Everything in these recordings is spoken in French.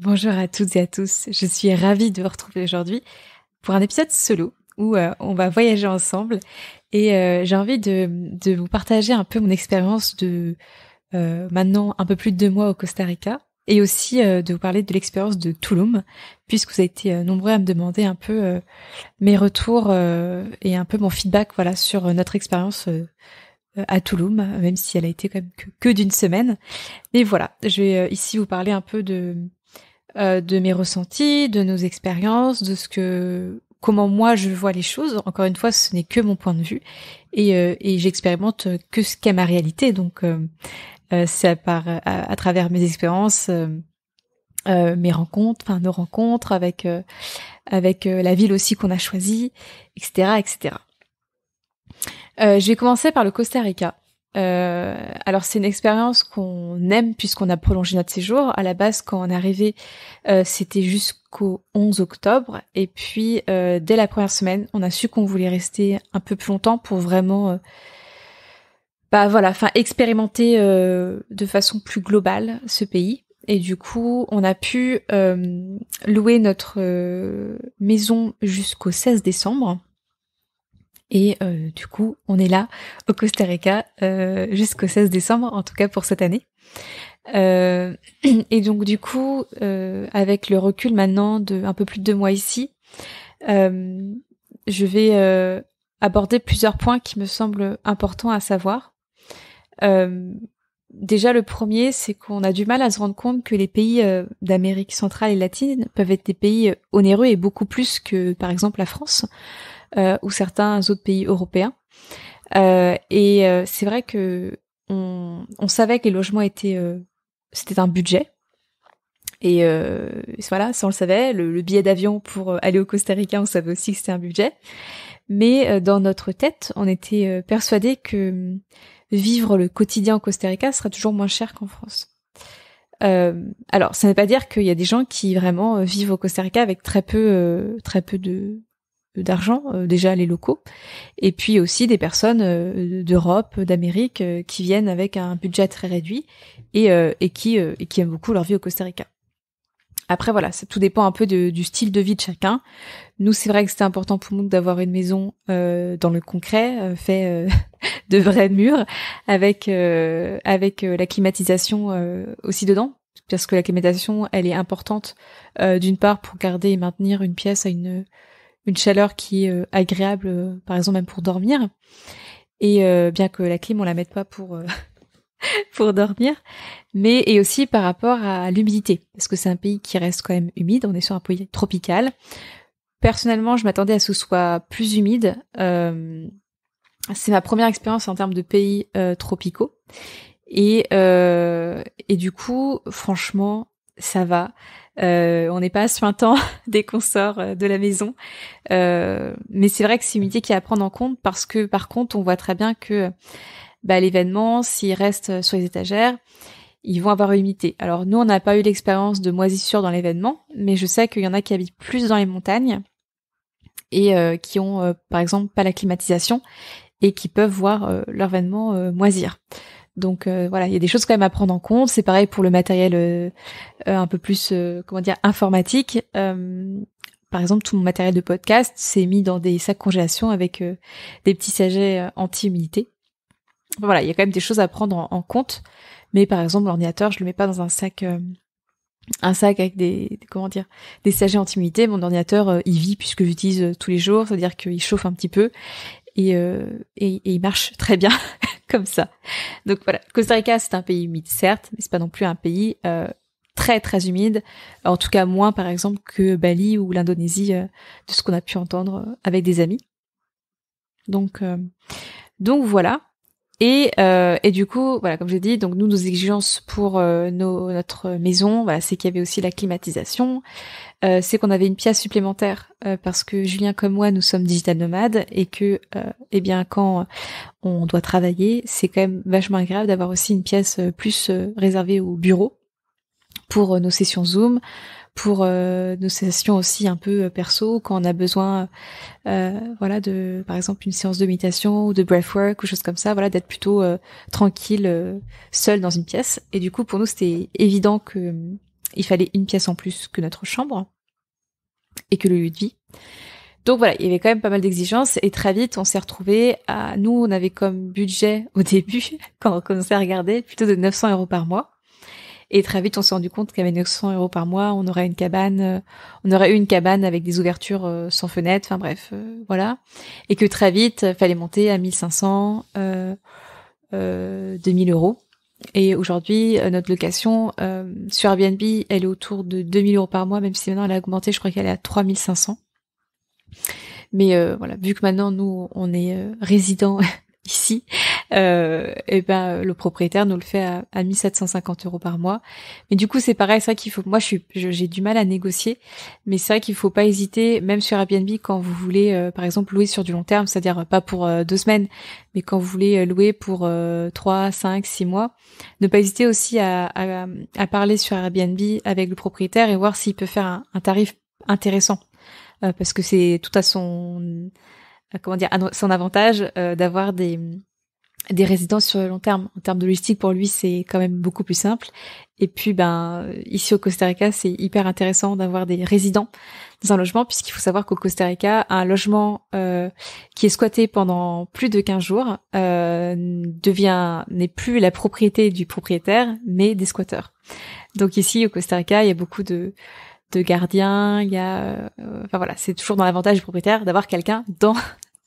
Bonjour à toutes et à tous, je suis ravie de vous retrouver aujourd'hui pour un épisode solo où euh, on va voyager ensemble et euh, j'ai envie de, vous partager un peu mon expérience de euh, maintenant un peu plus de deux mois au Costa Rica et aussi de vous parler de l'expérience de Tulum puisque vous avez été nombreux à me demander un peu mes retours et un peu mon feedback voilà sur notre expérience à Tulum, même si elle a été quand même que, que d'une semaine. Et voilà, je vais ici vous parler un peu de, euh, de mes ressentis, de nos expériences, de ce que comment moi je vois les choses. Encore une fois, ce n'est que mon point de vue et, euh, j'expérimente que ce qu'est ma réalité. Donc euh, c'est à, à, travers mes expériences, mes rencontres, enfin nos rencontres avec avec la ville aussi qu'on a choisie, etc., etc. je vais commencer par le Costa Rica. Euh, alors c'est une expérience qu'on aime puisqu'on a prolongé notre séjour. À la base, quand on est arrivé, euh, c'était jusqu'au 11 octobre. Et puis, euh, dès la première semaine, on a su qu'on voulait rester un peu plus longtemps pour vraiment, bah voilà, enfin expérimenter de façon plus globale ce pays. Et du coup, on a pu louer notre maison jusqu'au 16 décembre. Et euh, du coup, on est là au Costa Rica euh, jusqu'au 16 décembre, en tout cas pour cette année. Euh, et donc du coup, avec le recul maintenant de un peu plus de deux mois ici, je vais aborder plusieurs points qui me semblent importants à savoir. déjà, le premier, c'est qu'on a du mal à se rendre compte que les pays d'Amérique centrale et latine peuvent être des pays onéreux et beaucoup plus que, par exemple, la France. Euh, ou certains autres pays européens. Euh, et euh, c'est vrai que on, savait que les logements étaient c'était un budget. Et voilà, ça on le savait. Le, billet d'avion pour aller au Costa Rica, on savait aussi que c'était un budget. Mais dans notre tête, on était persuadés persuadé que hum, vivre le quotidien au Costa Rica sera toujours moins cher qu'en France. alors, ça ne veut pas dire qu'il y a des gens qui vraiment vivent au Costa Rica avec très peu, très peu de, d'argent euh, déjà les locaux et puis aussi des personnes euh, d'Europe, d'Amérique euh, qui viennent avec un budget très réduit et, et qui et qui aiment beaucoup leur vie au Costa Rica. Après voilà, ça tout dépend un peu du style de vie de chacun. Nous c'est vrai que c'était important pour nous d'avoir une maison euh, dans le concret, fait de vrais murs, avec avec la climatisation aussi dedans, parce que la climatisation elle est importante d'une part pour garder et maintenir une pièce à une une chaleur qui est euh, agréable, euh, par exemple même pour dormir. Et euh, bien que la clim on la mette pas pour pour dormir, mais et aussi par rapport à l'humidité, parce que c'est un pays qui reste quand même humide. On est sur un pays tropical. Personnellement, je m'attendais à ce que ce soit plus humide. c'est ma première expérience en termes de pays tropicaux, et et du coup, franchement, ça va. Euh, on n'est pas sur un temps dès qu'on sort euh, de la maison. Euh, mais c'est vrai que c'est une idée qui est à prendre en compte parce que par contre, on voit très bien que bah, l'événement, s'il reste sur les étagères, ils vont avoir une humidité. Alors nous, on n'a pas eu l'expérience de moisissure dans l'événement, mais je sais qu'il y en a qui habitent plus dans les montagnes et qui ont, par exemple, pas la climatisation et qui peuvent voir leur événement moisir. Donc euh, voilà, il y a des choses quand même à prendre en compte. C'est pareil pour le matériel euh, euh, un peu plus comment dire informatique. par exemple, tout mon matériel de podcast s'est mis dans des sacs congélation avec des petits sachets anti-humidité. voilà, il y a quand même des choses à prendre en, compte. Mais par exemple, l'ordinateur, je le mets pas dans un sac un sac avec des, comment dire des sachets anti-humidité. Mon ordinateur, il vit puisque j'utilise tous les jours, c'est-à-dire qu'il chauffe un petit peu et, et, il marche très bien. comme ça. Donc voilà, Costa Rica, c'est un pays humide, certes, mais c'est pas non plus un pays euh, très très humide, en tout cas moins par exemple que Bali ou l'Indonésie, euh, de ce qu'on a pu entendre euh, avec des amis. Donc, donc voilà. Et, euh, et du coup, voilà, comme j'ai dit, donc nous, nos exigences pour euh, notre maison, c'est qu'il y avait aussi la climatisation, euh, c'est qu'on avait une pièce supplémentaire parce que Julien comme moi, nous sommes digital nomades et que, eh bien, quand on doit travailler, c'est quand même vachement agréable d'avoir aussi une pièce plus réservée au bureau pour euh, nos sessions Zoom, pour euh, nos sessions aussi un peu euh, perso quand on a besoin euh, voilà de par exemple une séance de méditation ou de breathwork ou choses comme ça voilà d'être plutôt tranquille seul dans une pièce et du coup pour nous c'était évident que il fallait une pièce en plus que notre chambre et que le lieu de vie donc voilà, il y avait quand même pas mal d'exigences et très vite on s'est retrouvé à nous on avait comme budget au début quand on commençait à regarder plutôt de 900 euros par mois et très vite, on s'est rendu compte qu'avec 900 euros par mois, on aurait une cabane, euh, on aurait eu une cabane avec des ouvertures euh, sans fenêtre, enfin bref, euh, voilà. Et que très vite, fallait monter à 1500, euh, euh, 2000 euros. Et aujourd'hui, notre location euh, sur Airbnb, elle est autour de 2000 euros par mois, même si maintenant elle a augmenté, je crois qu'elle est à 3500. Mais voilà, vu que maintenant nous on est résidents résident ici, euh, et eh ben le propriétaire nous le fait à, à 1750 euros par mois. Mais du coup c'est pareil, c'est vrai qu'il faut. Moi je j'ai du mal à négocier, mais c'est vrai qu'il faut pas hésiter, même sur Airbnb quand vous voulez euh, par exemple louer sur du long terme, c'est-à-dire pas pour euh, deux semaines, mais quand vous voulez euh, louer pour trois, cinq, six mois, ne pas hésiter aussi à, parler sur Airbnb avec le propriétaire et voir s'il peut faire un, tarif intéressant parce que c'est tout à son comment dire son avantage d'avoir des des résidences sur le long terme. En termes de logistique, pour lui, c'est quand même beaucoup plus simple. Et puis, ben, ici au Costa Rica, c'est hyper intéressant d'avoir des résidents dans un logement, puisqu'il faut savoir qu'au Costa Rica, un logement euh, qui est squatté pendant plus de 15 jours euh, devient n'est plus la propriété du propriétaire, mais des squatteurs. Donc ici au Costa Rica, il y a beaucoup de de gardiens, il y a, euh, enfin voilà, c'est toujours dans l'avantage du propriétaire d'avoir quelqu'un dans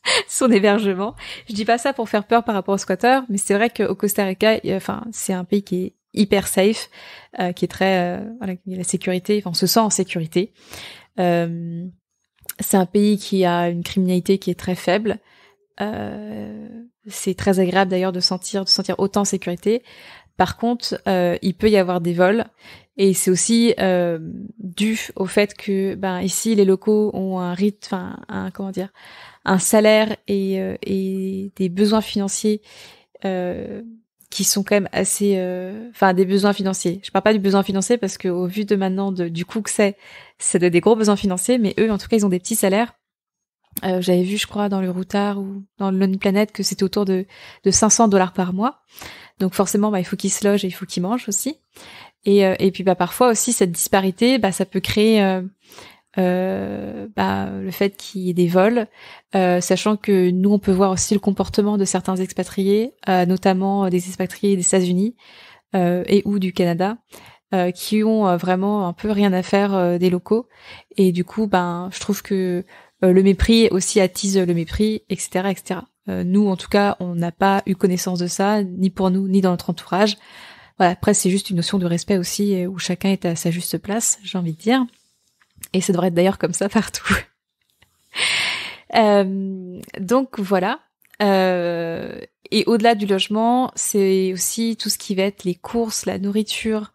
son hébergement. Je dis pas ça pour faire peur par rapport aux squatter, mais c'est vrai qu'au Costa Rica, enfin, c'est un pays qui est hyper safe, euh, qui est très, euh, la sécurité, enfin, on se sent en sécurité. Euh, c'est un pays qui a une criminalité qui est très faible. c'est très agréable d'ailleurs de sentir, de sentir autant en sécurité. Par contre, il peut y avoir des vols et c'est aussi dû au fait que, ben, ici, les locaux ont un rythme, enfin, un comment dire, un salaire et, euh, et des besoins financiers euh, qui sont quand même assez, euh, enfin des besoins financiers. Je parle pas du besoin financier parce que au vu de maintenant du coup que c'est, ça des gros besoins financiers, mais eux en tout cas ils ont des petits salaires. Euh, j'avais vu, je crois, dans le Routard ou dans le Lone Planet que c'était autour de, de 500 dollars par mois. Donc forcément, bah, il faut qu'ils se logent et il faut qu'ils mangent aussi. Et, et, puis bah parfois aussi cette disparité, bah ça peut créer euh, bah, le fait qu'il y ait des vols, euh, sachant que nous on peut voir aussi le comportement de certains expatriés, euh, notamment euh, des expatriés des États-Unis et ou du Canada, qui ont vraiment un peu rien à faire des locaux. Et du coup, ben, je trouve que le mépris aussi attise le mépris, etc., etc. nous, en tout cas, on n'a pas eu connaissance de ça, ni pour nous, ni dans notre entourage. Voilà, après c'est juste une notion de respect aussi où chacun est à sa juste place, j'ai envie de dire. Et ça devrait être d'ailleurs comme ça partout. Euh, donc voilà. Euh, et au-delà du logement, c'est aussi tout ce qui va être les courses, la nourriture,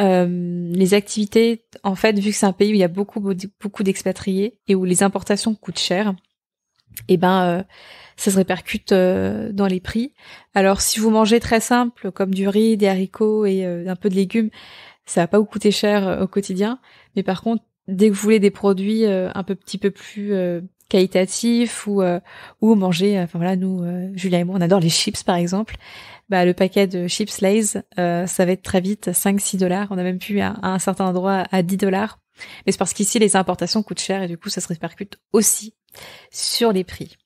euh, les activités. En fait, vu que c'est un pays où il y a beaucoup beaucoup d'expatriés et où les importations coûtent cher, et eh ben ça se répercute dans les prix. Alors si vous mangez très simple, comme du riz, des haricots et un peu de légumes, ça va pas vous coûter cher au quotidien. Mais par contre, dès que vous voulez des produits euh, un peu petit peu plus euh, qualitatifs ou euh, ou manger, enfin voilà, nous Julia et moi on adore les chips par exemple. Bah, le paquet de chips Lays, ça va être très vite 5-6 dollars. On a même pu à, un certain endroit à 10 dollars. Mais c'est parce qu'ici les importations coûtent cher et du coup ça se répercute aussi sur les prix.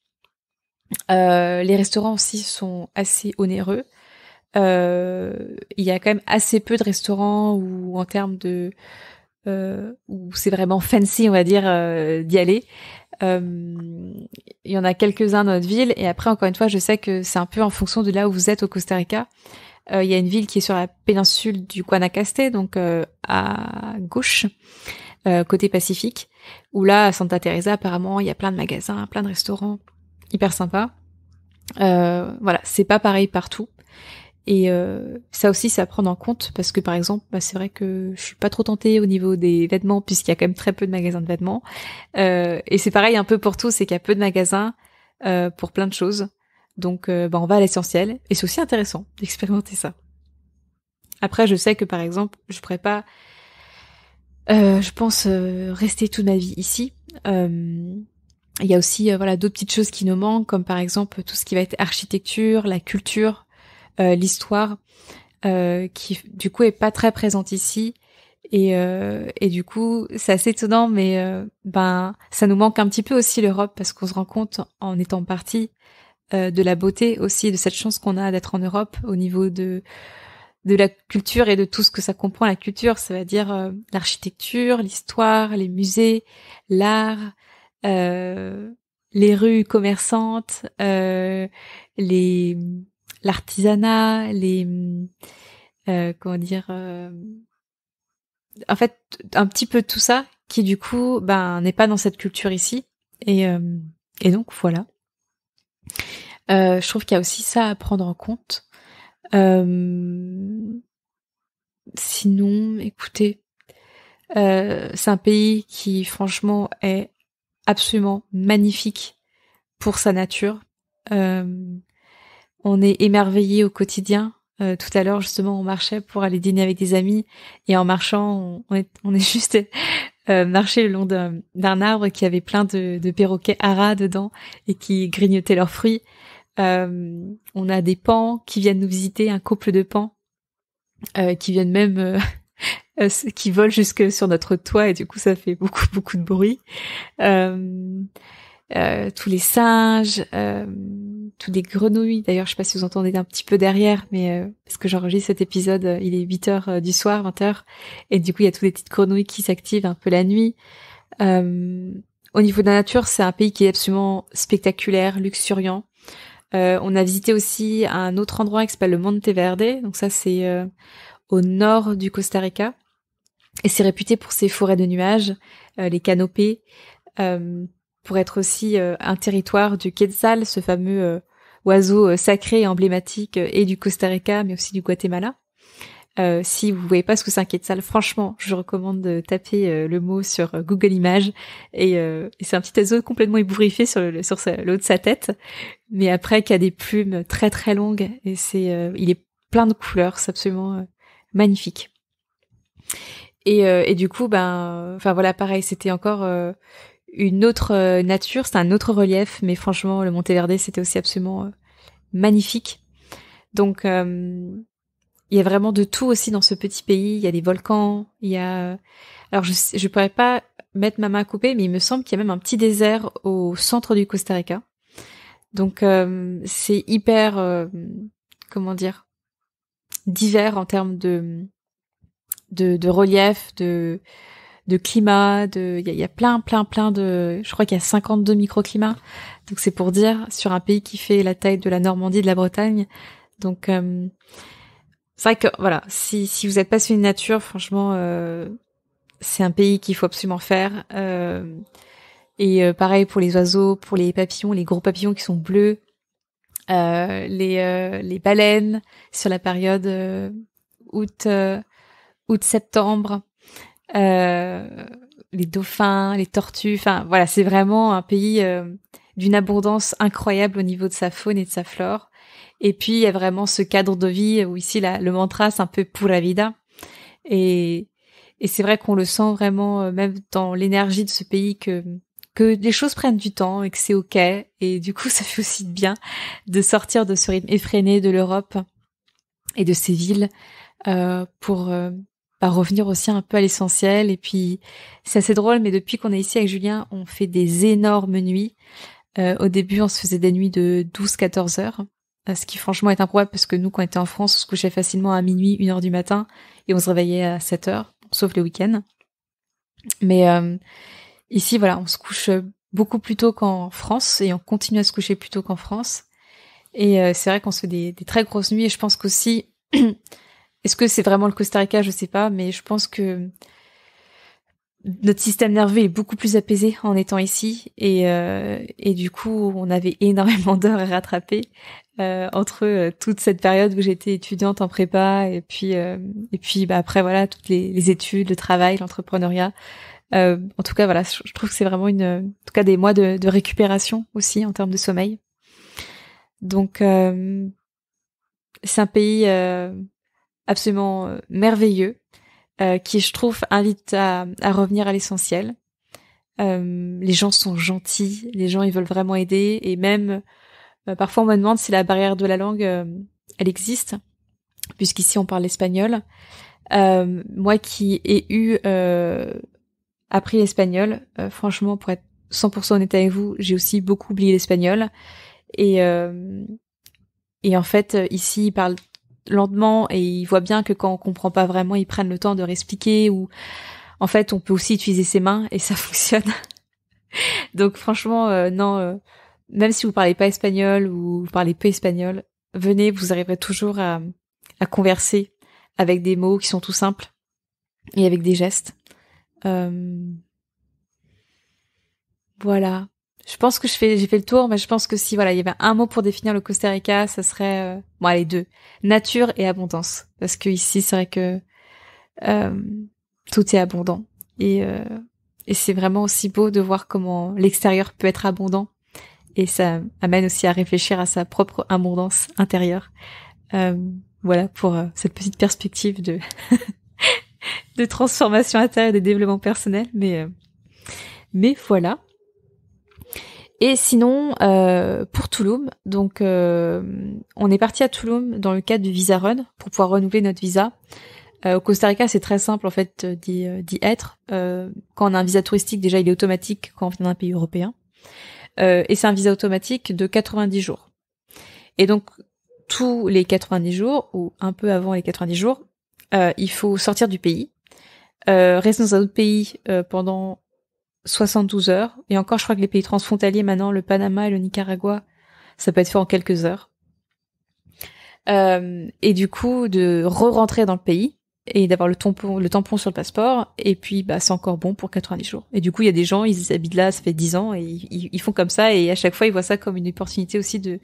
les restaurants aussi sont assez onéreux. il y a quand même assez peu de restaurants où, en termes de, euh, où c'est vraiment fancy, on va dire, euh, d'y aller. Euh, il y en a quelques-uns dans notre ville. Et après, encore une fois, je sais que c'est un peu en fonction de là où vous êtes au Costa Rica. Euh, il y a une ville qui est sur la péninsule du Guanacaste, donc à gauche, côté Pacifique, où là, à Santa Teresa, apparemment, il y a plein de magasins, plein de restaurants, hyper sympa. voilà, c'est pas pareil partout. Et euh, ça aussi, c'est à prendre en compte parce que par exemple, bah, c'est vrai que je suis pas trop tentée au niveau des vêtements puisqu'il y a quand même très peu de magasins de vêtements. Euh, et c'est pareil un peu pour tout, c'est qu'il y a peu de magasins euh, pour plein de choses. Donc, bah, on va à l'essentiel. Et c'est aussi intéressant d'expérimenter ça. Après, je sais que par exemple, je pourrais pas, je pense, rester toute ma vie ici. il y a aussi voilà d'autres petites choses qui nous manquent, comme par exemple tout ce qui va être architecture, la culture, euh, l'histoire euh, qui du coup est pas très présente ici et, euh, et du coup, c'est assez étonnant, mais ben, ça nous manque un petit peu aussi l'Europe parce qu'on se rend compte en étant parti de la beauté aussi, de cette chance qu'on a d'être en Europe au niveau de de la culture et de tout ce que ça comprend la culture, ça veut dire l'architecture, l'histoire, les musées, l'art, les rues commerçantes, les l'artisanat, les euh, comment dire, euh, en fait un petit peu tout ça qui du coup ben n'est pas dans cette culture ici et euh, et donc voilà. je trouve qu'il y a aussi ça à prendre en compte. sinon, écoutez, c'est un pays qui franchement est absolument magnifique pour sa nature. Euh, on est émerveillé au quotidien. Euh, tout à l'heure, justement, on marchait pour aller dîner avec des amis et en marchant, on est, juste euh, marché le long d'un arbre qui avait plein de, perroquets haras dedans et qui grignotaient leurs fruits. Euh, on a des pans qui viennent nous visiter, un couple de pans qui viennent même qui volent jusque sur notre toit et du coup ça fait beaucoup beaucoup de bruit. tous les singes. Euh, tous des grenouilles. D'ailleurs, je sais pas si vous entendez un petit peu derrière, mais euh, parce que j'enregistre cet épisode, euh, il est 8 heures euh, du soir, 20 heures, et du coup, il y a toutes les petites grenouilles qui s'activent un peu la nuit. au niveau de la nature, c'est un pays qui est absolument spectaculaire, luxuriant. on a visité aussi un autre endroit qui s'appelle le Monte Verde. Donc ça, c'est au nord du Costa Rica. Et c'est réputé pour ses forêts de nuages, les canopées, pour être aussi euh, un territoire du Quetzal, ce fameux euh, oiseau euh, sacré et emblématique et du Costa Rica, mais aussi du Guatemala. si vous ne voyez pas ce que c'est un quetzal, franchement, je recommande de taper le mot sur Google Images. Et, c'est un petit oiseau complètement ébouriffé sur, le, sur de sa tête, mais après qui a des plumes très très longues. Et c'est, il est plein de couleurs, c'est absolument magnifique. Et, et, du coup, ben, enfin voilà, pareil, c'était encore une autre euh, nature, c'est un autre relief, mais franchement, le Monteverde, c'était aussi absolument euh, magnifique. Donc, euh, il y a vraiment de tout aussi dans ce petit pays. Il y a des volcans, il y a... Alors, je ne pourrais pas mettre ma main coupée mais il me semble qu'il y a même un petit désert au centre du Costa Rica. Donc, c'est hyper... comment dire Divers en termes de, de relief, de, de climat, de il y, a plein plein plein de je crois qu'il y a 52 microclimats. Donc c'est pour dire sur un pays qui fait la taille de la Normandie de la Bretagne. Donc euh, c'est vrai que voilà, si si vous êtes passionné de nature, franchement euh, c'est un pays qu'il faut absolument faire euh, et pareil pour les oiseaux, pour les papillons, les gros papillons qui sont bleus, les les baleines sur la période août août septembre. Euh, les dauphins, les tortues. Enfin, voilà, c'est vraiment un pays euh, d'une abondance incroyable au niveau de sa faune et de sa flore. Et puis, il y a vraiment ce cadre de vie où ici, là le mantra, c'est un peu pura vida. Et, et c'est vrai qu'on le sent vraiment, euh, même dans l'énergie de ce pays, que, que les choses prennent du temps et que c'est OK. Et du coup, ça fait aussi de bien de sortir de ce rythme effréné de l'Europe et de ses villes euh, pour, à revenir aussi un peu à l'essentiel. Et puis, c'est assez drôle, mais depuis qu'on est ici avec Julien, on fait des énormes nuits. Euh, au début, on se faisait des nuits de 12-14 heures, euh, ce qui franchement est improbable parce que nous, quand on était en France, on se couchait facilement à minuit, 1 heure du matin, et on se réveillait à 7 heures, sauf les week-ends. Mais euh, ici, voilà, on se couche beaucoup plus tôt qu'en France et on continue à se coucher plus tôt qu'en France. Et c'est vrai qu'on se fait des, des, très grosses nuits et je pense qu'aussi Est-ce que c'est vraiment le Costa Rica Je sais pas, mais je pense que notre système nerveux est beaucoup plus apaisé en étant ici et, euh, du coup on avait énormément d'heures à rattraper euh, entre euh, toute cette période où j'étais étudiante en prépa et puis et puis bah, après voilà toutes les, études le travail l'entrepreneuriat en tout cas voilà je, trouve que c'est vraiment une en tout cas des mois de, de, récupération aussi en termes de sommeil donc c'est un pays absolument euh, merveilleux euh, qui, je trouve, invite à, revenir à l'essentiel. Euh, les gens sont gentils, les gens ils veulent vraiment aider et même parfois on me demande si la barrière de la langue elle existe puisqu'ici on parle espagnol. moi qui ai eu appris l'espagnol, franchement pour être 100% honnête avec vous, j'ai aussi beaucoup oublié l'espagnol et et en fait ici ils parlent lentement et ils voient bien que quand on comprend pas vraiment, ils prennent le temps de réexpliquer ou en fait, on peut aussi utiliser ses mains et ça fonctionne. Donc franchement, euh, non, euh, même si vous parlez pas espagnol ou vous parlez peu espagnol, venez, vous arriverez toujours à, à converser avec des mots qui sont tout simples et avec des gestes. Euh... Voilà je pense que je fais, j'ai fait le tour, mais je pense que si voilà, il y avait un mot pour définir le Costa Rica, ça serait, euh, bon, deux, nature et abondance, parce que ici, c'est vrai que euh, tout est abondant et euh, et c'est vraiment aussi beau de voir comment l'extérieur peut être abondant et ça amène aussi à réfléchir à sa propre abondance intérieure. Euh, voilà pour cette petite perspective de de transformation intérieure et de développement personnel, mais mais voilà. Et sinon, euh, pour Touloum, donc euh, on est parti à Touloum dans le cadre du Visa Run pour pouvoir renouveler notre visa. Euh, au Costa Rica, c'est très simple en fait d'y être. quand on a un visa touristique, déjà il est automatique quand on vient d'un pays européen. et c'est un visa automatique de 90 jours. Et donc tous les 90 jours, ou un peu avant les 90 jours, il faut sortir du pays, rester dans un autre pays pendant 72 heures. Et encore, je crois que les pays transfrontaliers, maintenant, le Panama et le Nicaragua, ça peut être fait en quelques heures. Euh, et du coup, de re-rentrer dans le pays et d'avoir le tampon, le tampon sur le passeport. Et puis, bah, c'est encore bon pour 90 jours. Et du coup, il y a des gens, ils habitent là, ça fait 10 ans, et ils, font comme ça. Et à chaque fois, ils voient ça comme une opportunité aussi de,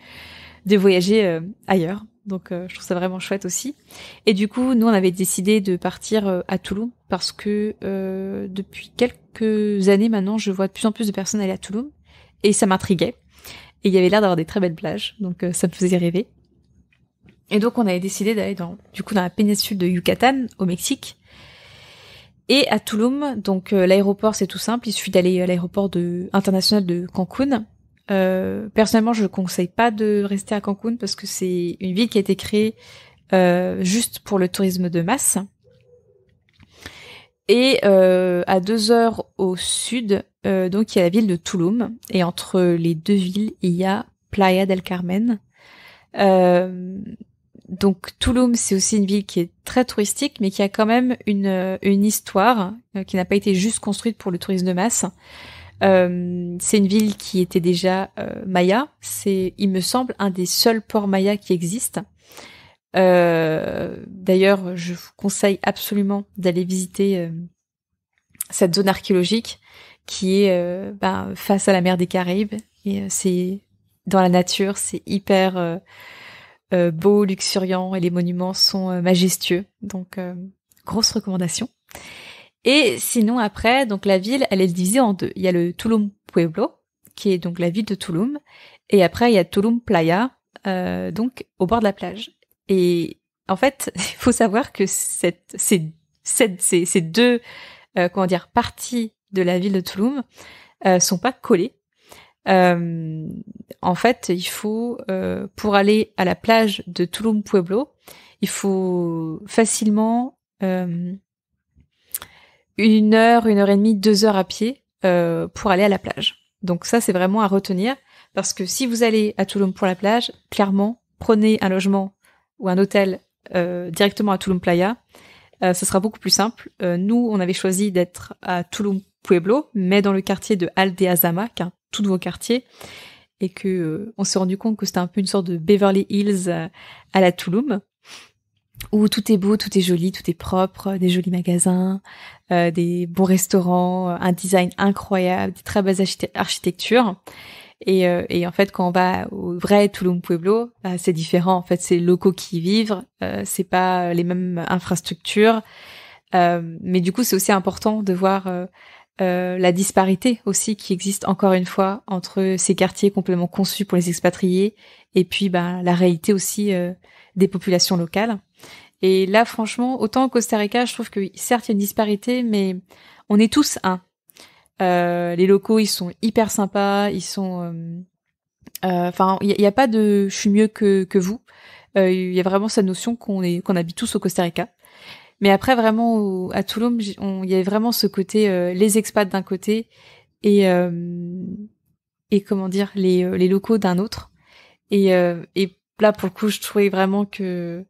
de voyager euh, ailleurs. Donc, euh, je trouve ça vraiment chouette aussi. Et du coup, nous, on avait décidé de partir à Toulouse parce que euh, depuis quelques années maintenant, je vois de plus en plus de personnes aller à Tulum et ça m'intriguait. Et il y avait l'air d'avoir des très belles plages, donc euh, ça me faisait rêver. Et donc on avait décidé d'aller dans, du coup, dans la péninsule de Yucatan, au Mexique. Et à Tulum, donc euh, l'aéroport c'est tout simple, il suffit d'aller à l'aéroport de, international de Cancun. personnellement, je ne conseille pas de rester à Cancun parce que c'est une ville qui a été créée juste pour le tourisme de masse. Et euh, à deux heures au sud, euh, donc il y a la ville de Touloum. Et entre les deux villes, il y a Playa del Carmen. Euh, donc Touloum, c'est aussi une ville qui est très touristique, mais qui a quand même une, une histoire qui n'a pas été juste construite pour le tourisme de masse. c'est une ville qui était déjà maya. C'est, il me semble, un des seuls ports mayas qui existent. Euh, d'ailleurs, je vous conseille absolument d'aller visiter euh, cette zone archéologique qui est euh, ben, face à la mer des Caraïbes. Et c'est dans la nature, c'est hyper beau, luxuriant et les monuments sont majestueux. Donc, grosse recommandation. Et sinon après, donc la ville, elle est divisée en deux. Il y a le Tulum Pueblo, qui est donc la ville de Tulum, et après il y a Tulum Playa, donc au bord de la plage. Et en fait, il faut savoir que cette, ces, deux euh, comment dire, parties de la ville de Touloum euh, sont pas collées. Euh, en fait, il faut, euh, pour aller à la plage de Touloum Pueblo, il faut facilement une heure, une heure et demie, deux heures à pied pour aller à la plage. Donc ça, c'est vraiment à retenir, parce que si vous allez à Touloum pour la plage, clairement, prenez un logement ou un hôtel euh, directement à Tulum Playa, euh, ce sera beaucoup plus simple. Euh, nous, on avait choisi d'être à Tulum Pueblo, mais dans le quartier de Aldeazama, qui est un tout nouveau quartier, et que on s'est rendu compte que c'était un peu une sorte de Beverly Hills à la Tulum où tout est beau, tout est joli, tout est propre, des jolis magasins, des bons restaurants, un design incroyable, des très belles architectures. Et, euh, et en fait, quand on va au vrai Tulum Pueblo, bah, c'est différent. En fait, c'est locaux qui y vivent, euh, c'est pas euh, les mêmes infrastructures. mais du coup, c'est aussi important de voir la disparité aussi qui existe encore une fois entre ces quartiers complètement conçus pour les expatriés et puis bah, la réalité aussi des populations locales. Et là, franchement, autant au Costa Rica, je trouve que certes, il y a une disparité, mais on est tous un. Euh, les locaux, ils sont hyper sympas, ils sont. Euh, euh, enfin, il n'y a, pas de, je suis mieux que que vous. Il y a vraiment cette notion qu'on est, qu'on habite tous au Costa Rica. Mais après, vraiment, à Tulum, il y avait vraiment ce côté les expats d'un côté et et comment dire les les locaux d'un autre. Et là, pour le coup, je trouvais vraiment que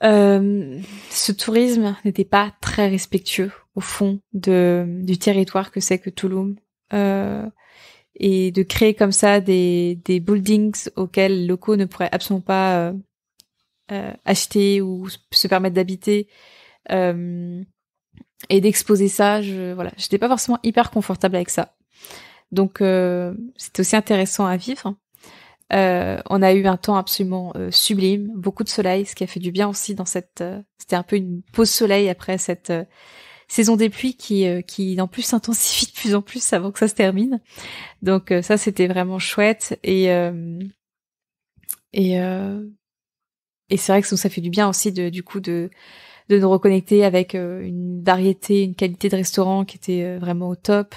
ce tourisme n'était pas très respectueux au fond de, du territoire que c'est que Tulum euh, et de créer comme ça des, des buildings auxquels locaux ne pourraient absolument pas euh, euh, acheter ou se permettre d'habiter et d'exposer ça. Je voilà, j'étais pas forcément hyper confortable avec ça. Donc c'était aussi intéressant à vivre. on a eu un temps absolument sublime, beaucoup de soleil, ce qui a fait du bien aussi dans cette. C'était un peu une pause soleil après cette saison des pluies qui, euh, qui en plus s'intensifie de plus en plus avant que ça se termine. Donc euh, ça, c'était vraiment chouette. Et, euh, et, et c'est vrai que ça fait du bien aussi, de, du coup, de de nous reconnecter avec une variété, une qualité de restaurant qui était vraiment au top,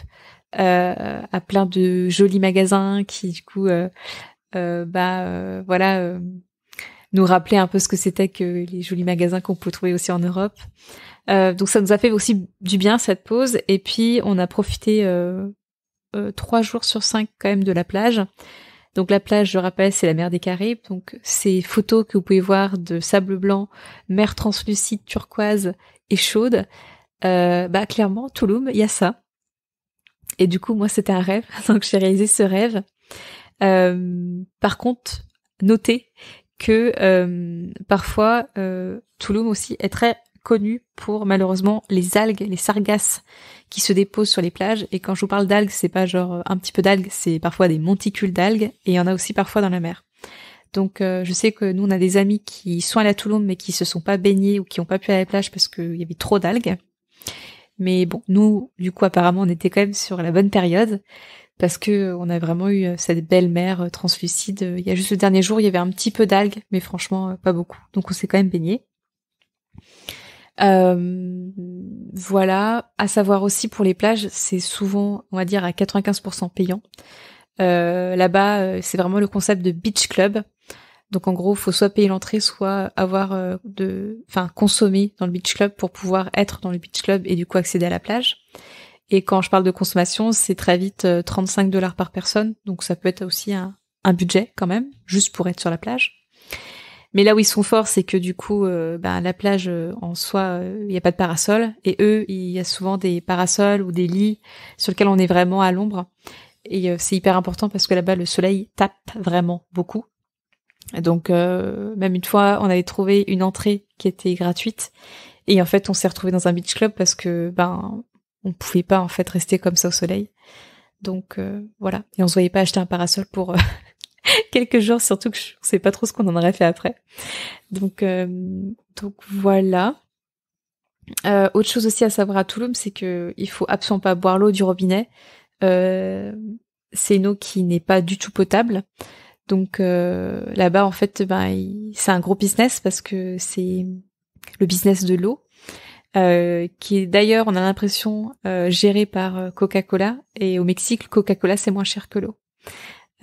euh, à plein de jolis magasins qui du coup, bah voilà, nous rappelaient un peu ce que c'était que les jolis magasins qu'on peut trouver aussi en Europe. Euh, donc ça nous a fait aussi du bien cette pause. Et puis on a profité euh, euh, trois jours sur cinq quand même de la plage. Donc la plage, je rappelle, c'est la mer des Caraïbes. Donc ces photos que vous pouvez voir de sable blanc, mer translucide, turquoise et chaude, euh, bah clairement Touloum, il y a ça. Et du coup, moi, c'était un rêve, donc j'ai réalisé ce rêve. par contre, notez que parfois euh, Touloum aussi est très connu pour malheureusement les algues, les sargasses qui se déposent sur les plages. Et quand je vous parle d'algues, c'est pas genre euh, un petit peu d'algues, c'est parfois des monticules d'algues et il y en a aussi parfois dans la mer. Donc euh, je sais que nous on a des amis qui sont à la Toulon mais qui se sont pas baignés ou qui n'ont pas pu aller à la plage parce qu'il y avait trop d'algues. Mais bon, nous du coup apparemment on était quand même sur la bonne période parce que euh, on a vraiment eu cette belle mer translucide. Il y a juste le dernier jour, il y avait un petit peu d'algues, mais franchement pas beaucoup. Donc on s'est quand même baigné. Euh, voilà, à savoir aussi pour les plages, c'est souvent, on va dire, à 95% payant. Euh, là-bas, euh, c'est vraiment le concept de beach club. Donc en gros, faut soit payer l'entrée, soit avoir de, enfin, consommer dans le beach club pour pouvoir être dans le beach club et du coup accéder à la plage. Et quand je parle de consommation, c'est très vite 35 dollars par personne, donc ça peut être aussi un budget quand même, juste pour être sur la plage. Mais là où ils sont forts, c'est que du coup, euh, ben, la plage euh, en soi, euh, il n'y a pas de parasol. Et eux, il y a souvent des parasols ou des lits sur lesquels on est vraiment à l'ombre. Et c'est hyper important parce que là-bas, le soleil tape vraiment beaucoup. Donc, même une fois, on avait trouvé une entrée qui était gratuite. Et en fait, on s'est retrouvé dans un beach club parce que ben on pouvait pas en fait rester comme ça au soleil. Donc voilà, et on se voyait pas acheter un parasol pour quelques jours, surtout que je ne sais pas trop ce qu'on en aurait fait après. Donc, euh, donc voilà. Euh, autre chose aussi à savoir à Toulouse, c'est que il faut absolument pas boire l'eau du robinet. Euh, c'est une eau qui n'est pas du tout potable. Donc là-bas, en fait, ben, c'est un gros business parce que c'est le business de l'eau. qui d'ailleurs, on a l'impression, géré par Coca-Cola. Et au Mexique, Coca-Cola, c'est moins cher que l'eau.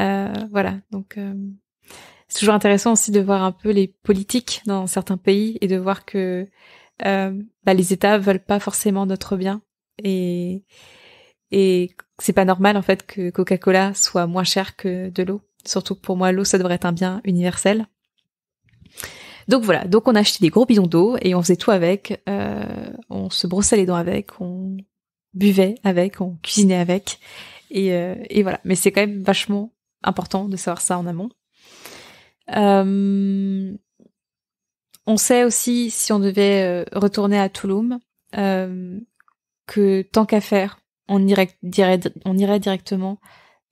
Euh, voilà, donc euh, c'est toujours intéressant aussi de voir un peu les politiques dans certains pays et de voir que euh, bah, les États veulent pas forcément notre bien et et c'est pas normal en fait que Coca-Cola soit moins cher que de l'eau. Surtout que pour moi, l'eau, ça devrait être un bien universel. Donc voilà, donc on a acheté des gros bidons d'eau et on faisait tout avec. on se brossait les dents avec, on buvait avec, on cuisinait avec. Et, et voilà, mais c'est quand même vachement important de savoir ça en amont. Euh, on sait aussi, si on devait euh, retourner à Touloum, euh, que tant qu'à faire, on irait, directement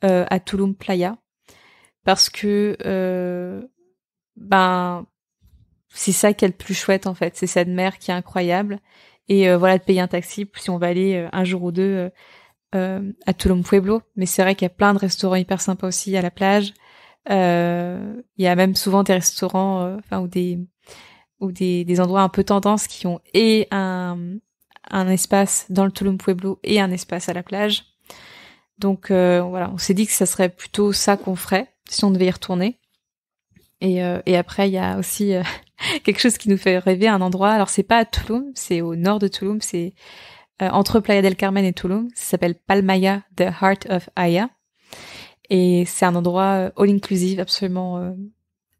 à Touloum Playa, parce que ben c'est ça qui est le plus chouette en fait, c'est cette mer qui est incroyable. Et voilà, de payer un taxi, si on va aller un jour ou deux euh, à Tulum Pueblo, mais c'est vrai qu'il y a plein de restaurants hyper sympas aussi à la plage. Euh, il y a même souvent des restaurants, euh, enfin ou des ou des, des, endroits un peu tendance qui ont et un un espace dans le Tulum Pueblo et un espace à la plage. Donc euh, voilà, on s'est dit que ça serait plutôt ça qu'on ferait si on devait y retourner. Et, euh, et après, il y a aussi quelque chose qui nous fait rêver, un endroit. Alors c'est pas à Tulum, c'est au nord de Tulum, c'est euh, entre Playa del Carmen et Toulon. Ça s'appelle Palmaya, The Heart of Aya. Et c'est un endroit euh, all-inclusive absolument euh,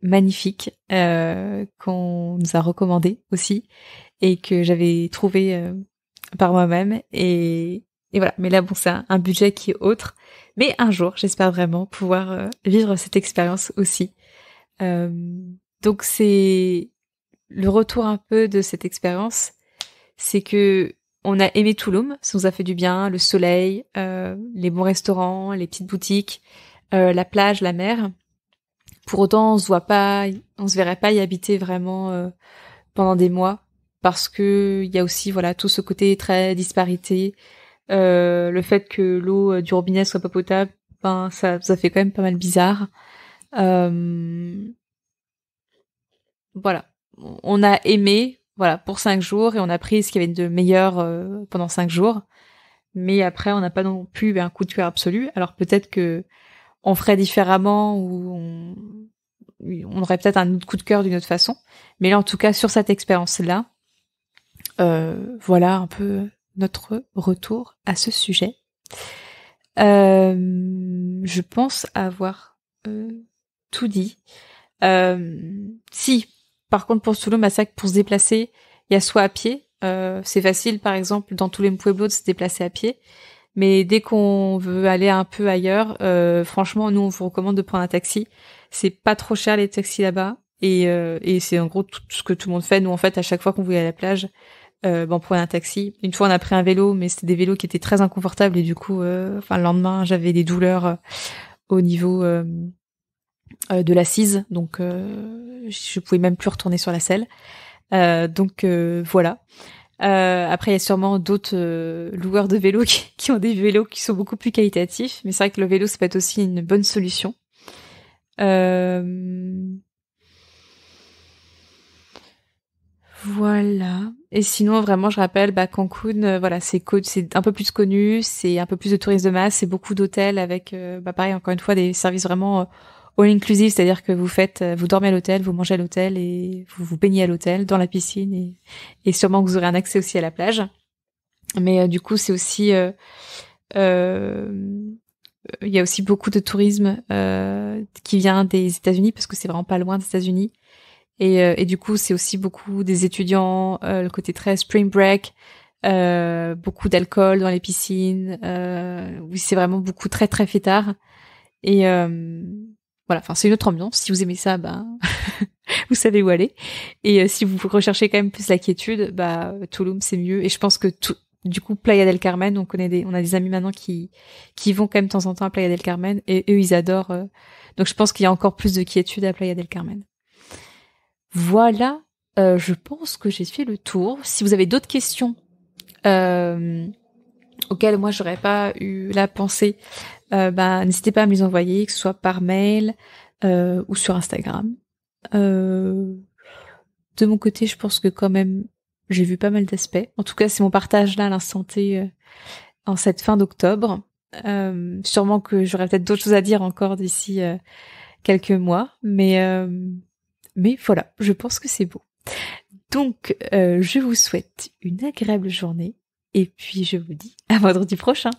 magnifique qu'on nous a recommandé aussi et que j'avais trouvé par moi-même. Et, et, voilà, mais là, bon, c'est un, un, budget qui est autre. Mais un jour, j'espère vraiment pouvoir vivre cette expérience aussi. donc c'est le retour un peu de cette expérience, c'est que on a aimé Touloum, ça nous a fait du bien, le soleil, euh, les bons restaurants, les petites boutiques, euh, la plage, la mer. Pour autant, on se voit pas, on se verrait pas y habiter vraiment euh, pendant des mois parce que il y a aussi voilà tout ce côté très disparité, le fait que l'eau du robinet soit pas potable, ben ça, ça fait quand même pas mal bizarre. voilà, on a aimé, voilà, pour cinq jours, et on a pris ce qu'il y avait de meilleur euh, pendant cinq jours. Mais après, on n'a pas non plus un coup de cœur absolu. Alors peut-être que on ferait différemment ou on, aurait peut-être un autre coup de cœur d'une autre façon. Mais là, en tout cas, sur cette expérience-là, euh, voilà un peu notre retour à ce sujet. Euh, je pense avoir tout dit. si, par contre, pour Tulum, le pour se déplacer, il y a soit à pied. Euh, c'est facile, par exemple, dans tous les pueblos de se déplacer à pied. Mais dès qu'on veut aller un peu ailleurs, euh, franchement, nous, on vous recommande de prendre un taxi. C'est pas trop cher les taxis là-bas. Euh, et, c'est en gros tout ce que tout le monde fait. Nous, en fait, à chaque fois qu'on voulait à la plage, euh, ben, on prenait un taxi. Une fois, on a pris un vélo, mais c'était des vélos qui étaient très inconfortables. Et du coup, enfin, le lendemain, j'avais des douleurs au niveau euh, de l'assise, donc euh, je pouvais même plus retourner sur la selle. Euh, donc voilà. après, il y a sûrement d'autres loueurs de vélos qui, ont des vélos qui sont beaucoup plus qualitatifs, mais c'est vrai que le vélo, ça peut être aussi une bonne solution. Voilà. Et sinon, vraiment, je rappelle, bah, Cancun, voilà, c'est c'est un peu plus connu, c'est un peu plus de touristes de masse, c'est beaucoup d'hôtels avec, bah, pareil, encore une fois, des services vraiment all inclusive, c'est-à-dire que vous faites, euh, vous dormez à l'hôtel, vous mangez à l'hôtel et vous vous baignez à l'hôtel, dans la piscine et, et, sûrement que vous aurez un accès aussi à la plage. Mais euh, du coup, c'est aussi, euh, il euh, y a aussi beaucoup de tourisme qui vient des États-Unis parce que c'est vraiment pas loin des États-Unis. Et, et, du coup, c'est aussi beaucoup des étudiants, le côté très spring break, beaucoup d'alcool dans les piscines. oui, c'est vraiment beaucoup très très fêtard. Et, euh, voilà, enfin c'est une autre ambiance. Si vous aimez ça, ben vous savez où aller. Et euh, si vous recherchez quand même plus la quiétude, bah Tulum c'est mieux. Et je pense que tout, du coup Playa del Carmen, on connaît des, on a des amis maintenant qui qui vont quand même de temps en temps à Playa del Carmen et eux ils adorent. Euh, donc je pense qu'il y a encore plus de quiétude à Playa del Carmen. Voilà, euh, je pense que j'ai fait le tour. Si vous avez d'autres questions auxquelles moi j'aurais pas eu la pensée, euh, bah, n'hésitez pas à me les envoyer, que ce soit par mail euh, ou sur Instagram. Euh, de mon côté, je pense que quand même, j'ai vu pas mal d'aspects. En tout cas, c'est mon partage là à l'instant T en cette fin d'octobre. sûrement que j'aurai peut-être d'autres choses à dire encore d'ici quelques mois, mais mais voilà, je pense que c'est beau. Donc, je vous souhaite une agréable journée et puis je vous dis à vendredi prochain.